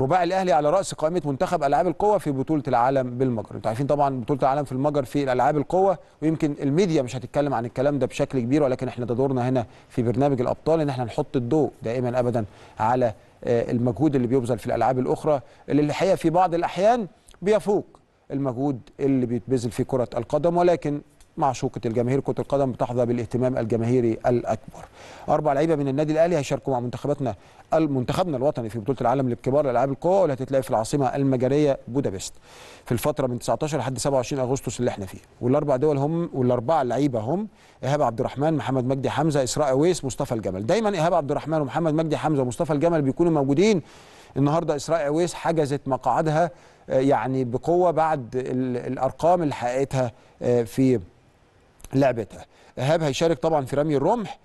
رباعي الاهلي على راس قائمه منتخب العاب القوه في بطوله العالم بالمجر انتوا عارفين طبعا بطوله العالم في المجر في الالعاب القوه ويمكن الميديا مش هتتكلم عن الكلام ده بشكل كبير ولكن احنا ده دورنا هنا في برنامج الابطال ان احنا نحط الضوء دائما ابدا على آه، المجهود اللي بيبذل في الالعاب الاخرى اللي الحقيقه في بعض الاحيان بيفوق المجهود اللي بيتبذل في كره القدم ولكن معشوقه الجماهير كره القدم بتحظى بالاهتمام الجماهيري الاكبر اربع لعيبه من النادي الاهلي هيشاركوا مع منتخباتنا المنتخبنا الوطني في بطوله العالم للكبار لالعاب القوى واللي هتتلاقي في العاصمه المجريه بودابست في الفتره من 19 لحد 27 اغسطس اللي احنا فيه والاربع دول هم والاربعه لعيبة هم ايهاب عبد الرحمن محمد مجدي حمزه اسراء اويس مصطفى الجمل دايما ايهاب عبد الرحمن ومحمد مجدي حمزه ومصطفى الجمل بيكونوا موجودين النهارده اسراء اويس حجزت مقعدها آه، يعني بقوه بعد الارقام اللي حققتها آه، في لعبتها ايهاب هيشارك طبعا في رمي الرمح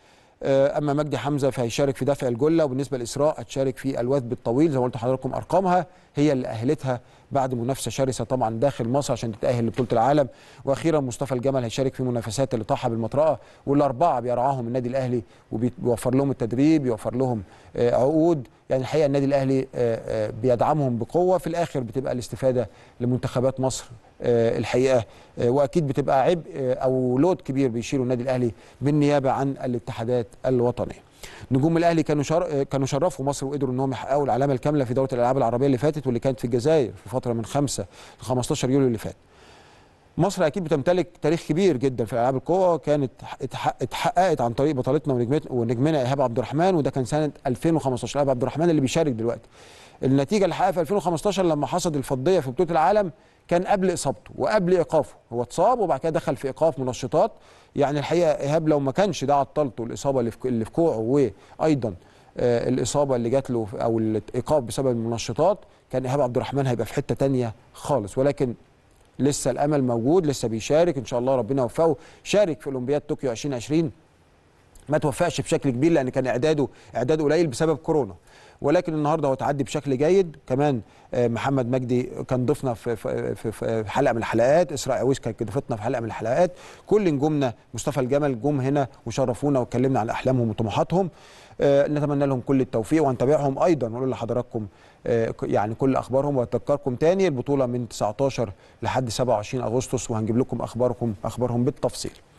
آه، اما مجدي حمزه فهيشارك في دفع الجله وبالنسبه لاسراء هتشارك في الوثب الطويل زي ما قلت لحضراتكم ارقامها هي اللي اهلتها بعد منافسه شرسه طبعا داخل مصر عشان تتاهل لبطوله العالم واخيرا مصطفى الجمل هيشارك في منافسات اللي طاحها بالمطرقه والاربعه بيرعاهم النادي الاهلي وبيوفر لهم التدريب بيوفر لهم آه، عقود يعني الحقيقه النادي الاهلي آه، بيدعمهم بقوه في الاخر بتبقى الاستفاده لمنتخبات مصر آه، الحقيقه آه، واكيد بتبقى عبء آه، او لود كبير بيشيله النادي الاهلي بالنيابه عن الاتحادات الوطنيه. نجوم الاهلي كانوا شر... كانوا شرفوا مصر وقدروا انهم يحققوا العلامه الكامله في دوره الالعاب العربيه اللي فاتت واللي كانت في الجزائر في فتره من 5 ل 15 يوليو اللي فات. مصر اكيد بتمتلك تاريخ كبير جدا في العاب القوى كانت اتحققت عن طريق بطلتنا ونجمنا ايهاب عبد الرحمن وده كان سنه 2015 ايهاب عبد الرحمن اللي بيشارك دلوقتي النتيجه اللي حققها في 2015 لما حصد الفضيه في بطوله العالم كان قبل اصابته وقبل ايقافه هو اتصاب وبعد كده دخل في ايقاف منشطات يعني الحقيقه ايهاب لو ما كانش ده عطلته الاصابه اللي في, كوعه وايضا آه، الاصابه اللي جات له او الايقاف بسبب المنشطات كان ايهاب عبد الرحمن هيبقى في حته تانية خالص ولكن لسه الامل موجود لسه بيشارك ان شاء الله ربنا يوفقه شارك في اولمبياد طوكيو 2020 ما توفقش بشكل كبير لان كان اعداده اعداد قليل بسبب كورونا ولكن النهارده هو تعدي بشكل جيد كمان آه، محمد مجدي كان ضيفنا في في حلقه من الحلقات اسراء عويس كانت ضيفتنا في حلقه من الحلقات كل نجومنا مصطفى الجمل جم هنا وشرفونا واتكلمنا عن احلامهم وطموحاتهم آه، نتمنى لهم كل التوفيق ونتابعهم ايضا ونقول لحضراتكم آه، يعني كل اخبارهم واتذكركم تاني البطوله من 19 لحد 27 اغسطس وهنجيب لكم اخباركم اخبارهم بالتفصيل